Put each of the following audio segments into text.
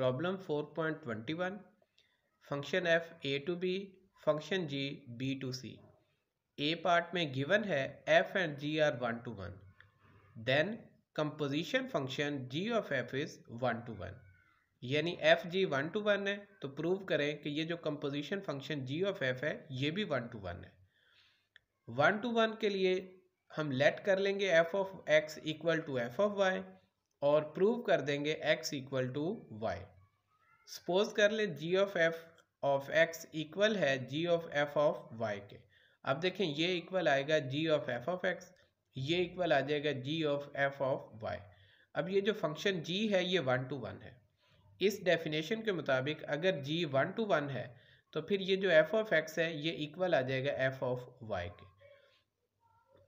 problem 4.21 function F A to B function ji B to C A part में given है F and G are one to one then composition function G of F is one to one यानी F G one to one है तो prove करें कि ये जो composition function G of F है ये भी one to one one to to वन के लिए हम लेट कर लेंगे F of x equal to F of Y और प्रूव कर देंगे x equal to Y suppose कर ले G of F of x equal है जी ऑफ एफ ऑफ वाई के अब देखें ये इक्वल आएगा G of F of X ये इक्वल आ जाएगा जी ऑफ एफ ऑफ वाई अब ये जो फंक्शन g है ये वन टू वन है इस डेफिनेशन के मुताबिक अगर g वन टू वन है तो फिर ये जो एफ ऑफ एक्स है ये इक्वल आ जाएगा एफ ऑफ वाई के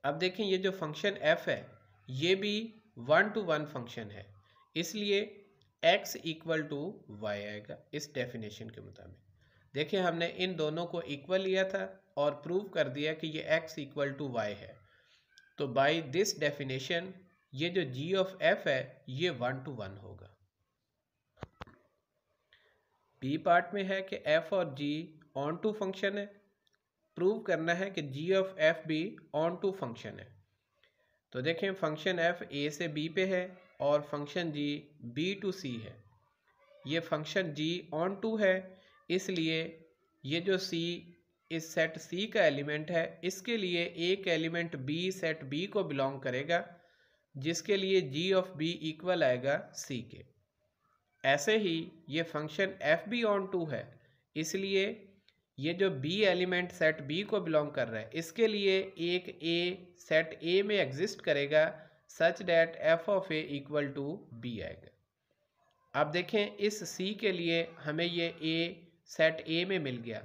अब देखें ये जो फंक्शन एफ है ये भी वन टू वन फंक्शन है इसलिए एक्स इक्वल टू वाई आएगा इस डेफिनेशन के मुताबिक देखिए हमने इन दोनों को इक्वल लिया था और प्रूव कर दिया कि ये एक्स इक्वल टू वाई है तो बाई दिस डेफिनेशन ये जो जी ऑफ एफ है ये वन टू वन होगा बी पार्ट में है कि एफ और जी ऑन टू फंक्शन है प्रूव करना है कि जी ऑफ एफ भी ऑन टू फंक्शन है तो देखें फंक्शन एफ ए से बी पे है और function ji B to C है ये फंक्शन जी ऑन टू है इसलिए ये जो सी इस सेट सी का एलिमेंट है इसके लिए एक एलिमेंट बी सेट बी को बिलोंग करेगा जिसके लिए जी ऑफ बी इक्वल आएगा सी के ऐसे ही ये फंक्शन एफ भी ऑन टू है इसलिए ये जो बी एलिमेंट सेट बी को बिलोंग कर रहा है इसके लिए एक ए सेट ए में एग्जिस्ट करेगा such that f of A equal to b आएगा आप देखें इस सी के लिए हमें ये ए सेट ए में मिल गया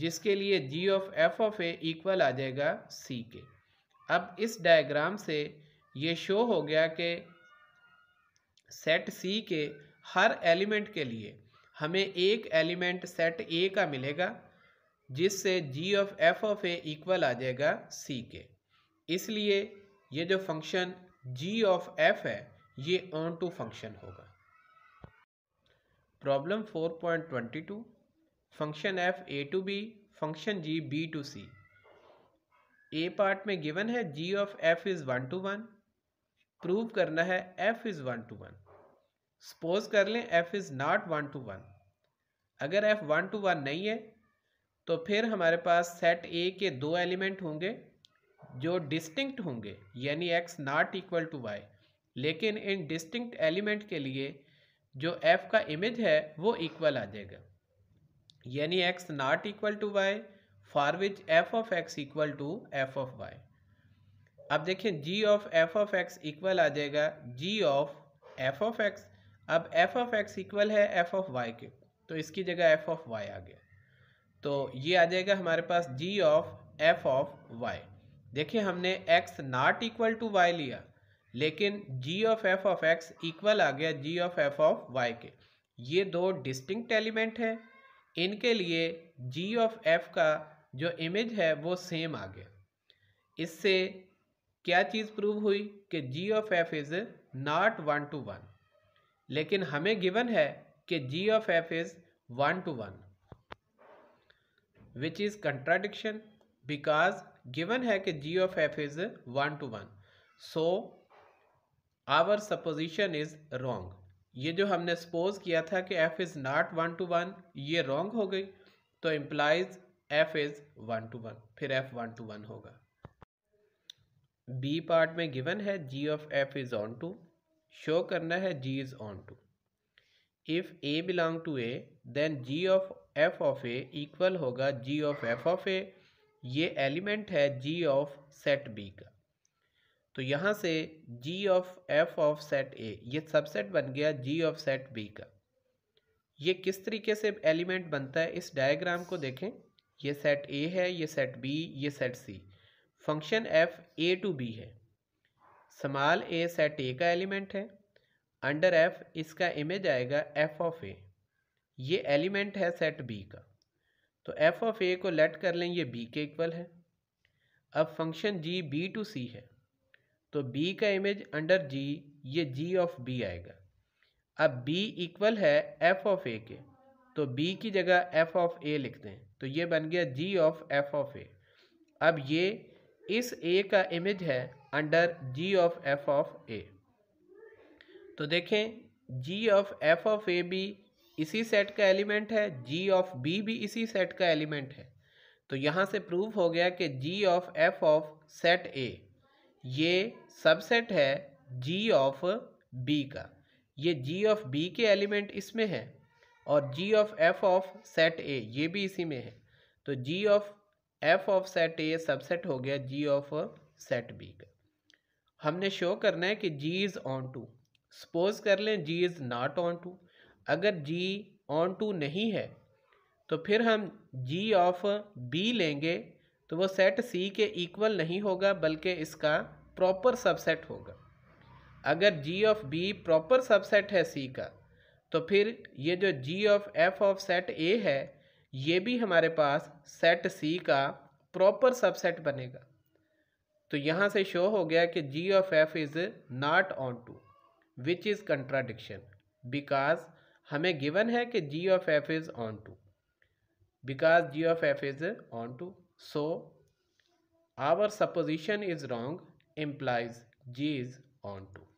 जिसके लिए g of F of A equal आ जाएगा सी के अब इस डायग्राम से ये शो हो गया कि सेट सी के हर एलिमेंट के लिए हमें एक एलिमेंट सेट ए का मिलेगा जिससे g of F of A equal आ जाएगा सी के इसलिए ये जो फंक्शन जी ऑफ एफ है ये ऑन टू फंक्शन होगा problem 4.22 function F A to B function ji B to C A part में गिवन है जी of F is one to one prove करना है f is one to one suppose कर लें f is not one to one अगर f one to one नहीं है तो फिर हमारे पास सेट ए के दो एलिमेंट होंगे जो डिस्टिंक्ट होंगे यानी x not equal to y लेकिन इन डिस्टिंक्ट एलिमेंट के लिए जो एफ का इमेज है वो इक्वल आ जाएगा यानी x not equal to y for which f of x equal to F of Y अब देखें g of F of x equal आ जाएगा जी ऑफ एफ ऑफ एक्स अब एफ ऑफ एक्स इक्वल है एफ ऑफ वाई के तो इसकी जगह एफ ऑफ वाई आ गया तो ये आ जाएगा हमारे पास g of F of y देखिए हमने x not equal to y लिया लेकिन g of F of x equal आ गया g of F of Y के ये दो डिस्टिंक्ट एलिमेंट हैं इनके लिए जी ऑफ एफ का जो इमेज है वो सेम आ गया इससे क्या चीज़ प्रूव हुई कि जी of F is not one to one लेकिन हमें गिवन है कि जी of F is one to one which is contradiction because given है कि जी of F is one to one so our supposition is wrong ये जो हमने सपोज किया था कि f is not one to one ये रॉन्ग हो गई तो implies f is one to one फिर एफ़ वन टू वन होगा बी पार्ट में गिवन है जी of F is onto show करना है g is onto if a belong to A then g of F of A equal होगा g of F of a ये element है जी of set B का तो यहाँ से g of F of set A ये subset बन गया जी ऑफ सेट बी का ये किस तरीके से एलिमेंट बनता है इस डायग्राम को देखें ये सेट ए है ये सेट बी ये set C function F A to B है समाल ए सेट ए का एलिमेंट है अंडर एफ इसका इमेज आएगा एफ ऑफ ए ये एलिमेंट है सेट बी का तो एफ ऑफ ए को लेट कर लें ये बी के इक्वल है अब function ji B to C है तो बी का इमेज अंडर जी ये जी ऑफ बी आएगा अब बी इक्वल है एफ ऑफ ए के तो बी की जगह एफ ऑफ ए लिख दें तो ये बन गया g of F of a अब ये इस ए का इमेज है under g of F of a तो देखें g of F of a B इसी सेट का एलिमेंट है जी ऑफ बी भी इसी सेट का एलिमेंट है तो यहाँ से प्रूव हो गया कि जी of F of set A ये सबसेट है जी ऑफ बी का ये जी ऑफ बी के एलिमेंट इसमें है और जी of F of set A ये भी इसी में है तो जी of F of set A subset हो गया जी ऑफ सेट बी का हमने शो करना है कि g is onto suppose कर लें g is not onto अगर जी ऑन टू नहीं है तो फिर हम जी ऑफ बी लेंगे तो वो सेट सी के इक्वल नहीं होगा बल्कि इसका प्रॉपर सबसेट होगा अगर g of B proper subset है सी का तो फिर ये जो g of F of set A है ये भी हमारे पास सेट सी का प्रॉपर सबसेट बनेगा तो यहाँ से शो हो गया कि जी of F is not onto which is contradiction because हमें गिवन है कि जी of F is onto because g of F is onto so our supposition is wrong g is on to